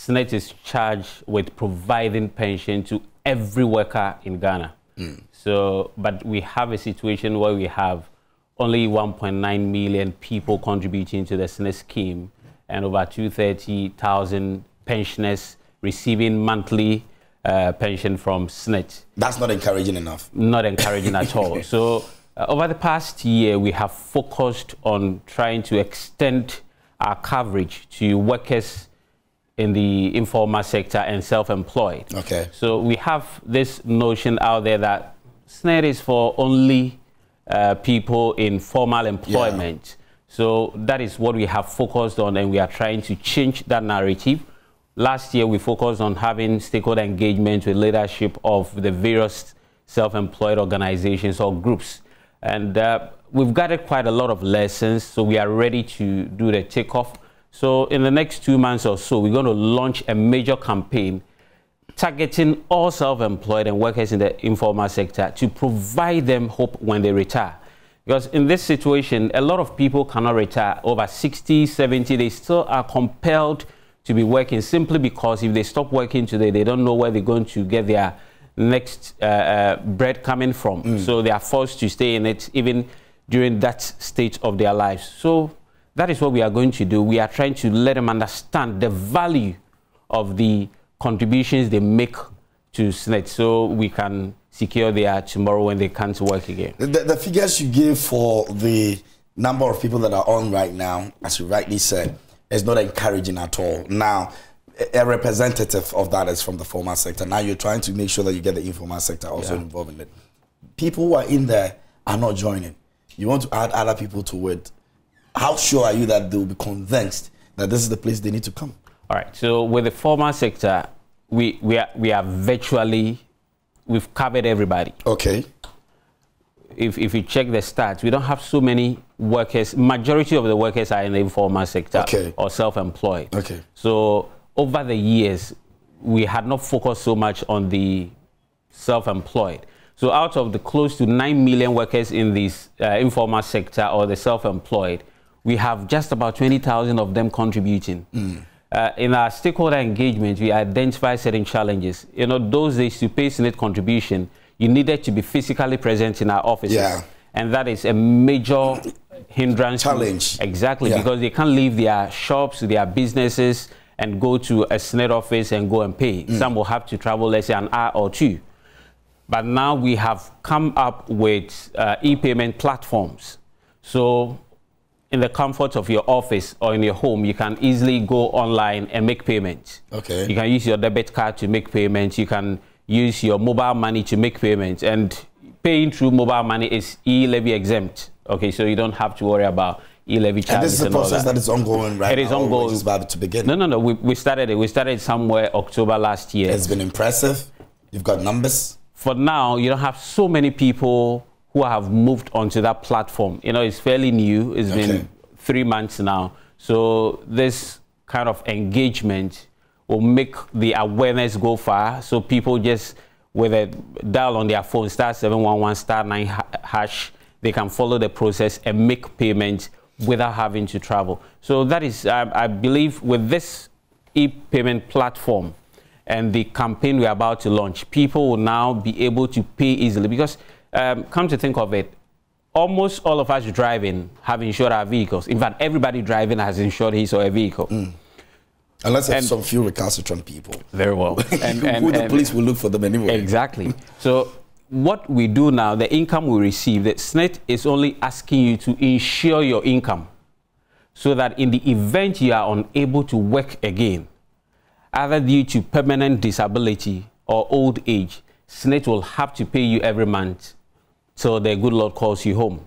SNET is charged with providing pension to every worker in Ghana. Mm. So, but we have a situation where we have only 1.9 million people contributing to the SNET scheme and over 230,000 pensioners receiving monthly uh, pension from SNET. That's not encouraging enough. Not encouraging at all. So uh, over the past year, we have focused on trying to extend our coverage to workers in the informal sector and self-employed. Okay. So we have this notion out there that SNED is for only uh, people in formal employment. Yeah. So that is what we have focused on and we are trying to change that narrative. Last year, we focused on having stakeholder engagement with leadership of the various self-employed organizations or groups. And uh, we've gathered quite a lot of lessons, so we are ready to do the takeoff so in the next two months or so, we're going to launch a major campaign targeting all self-employed and workers in the informal sector to provide them hope when they retire. Because in this situation, a lot of people cannot retire. Over 60, 70, they still are compelled to be working simply because if they stop working today, they don't know where they're going to get their next uh, uh, bread coming from. Mm. So they are forced to stay in it even during that stage of their lives. So that is what we are going to do. We are trying to let them understand the value of the contributions they make to SNET so we can secure their tomorrow when they come to work again. The, the, figures you give for the number of people that are on right now, as you rightly said, is not encouraging at all. Now, a representative of that is from the formal sector. Now you're trying to make sure that you get the informal sector also yeah. involved in it. People who are in there are not joining. You want to add other people to it how sure are you that they will be convinced that this is the place they need to come? All right. So with the formal sector, we we are we are virtually we've covered everybody. Okay. If if you check the stats, we don't have so many workers. Majority of the workers are in the informal sector okay. or self-employed. Okay. So over the years, we had not focused so much on the self-employed. So out of the close to 9 million workers in this uh, informal sector or the self-employed, we have just about 20,000 of them contributing. Mm. Uh, in our stakeholder engagement, we identify certain challenges. You know, those days to pay Senate contribution, you needed to be physically present in our offices. Yeah. And that is a major hindrance. Challenge. To, exactly, yeah. because they can't leave their shops, their businesses, and go to a Senate office and go and pay. Mm. Some will have to travel, let's say, an hour or two. But now we have come up with uh, e-payment platforms. So in the comfort of your office or in your home, you can easily go online and make payments. Okay. You can use your debit card to make payments. You can use your mobile money to make payments. And paying through mobile money is e-levy exempt. Okay, so you don't have to worry about e-levy charges. And this is a process that. that is ongoing right now, ongoing. It's about to begin. No, no, no. We, we started it. We started somewhere October last year. It's been impressive. You've got numbers. For now, you don't have so many people who have moved onto that platform. You know, it's fairly new. It's okay. been three months now. So this kind of engagement will make the awareness go far. So people just with a dial on their phone, star 711, star 9 hash, they can follow the process and make payments without having to travel. So that is, I, I believe, with this e-payment platform and the campaign we're about to launch, people will now be able to pay easily because um, come to think of it, almost all of us driving have insured our vehicles. In fact, everybody driving has insured his or her vehicle. Mm. Unless are some few recalcitrant people. Very well. and, and, Who the and, police will look for them anyway. Exactly. so what we do now, the income we receive, the SNET is only asking you to insure your income so that in the event you are unable to work again, either due to permanent disability or old age, SNET will have to pay you every month so the good Lord calls you home.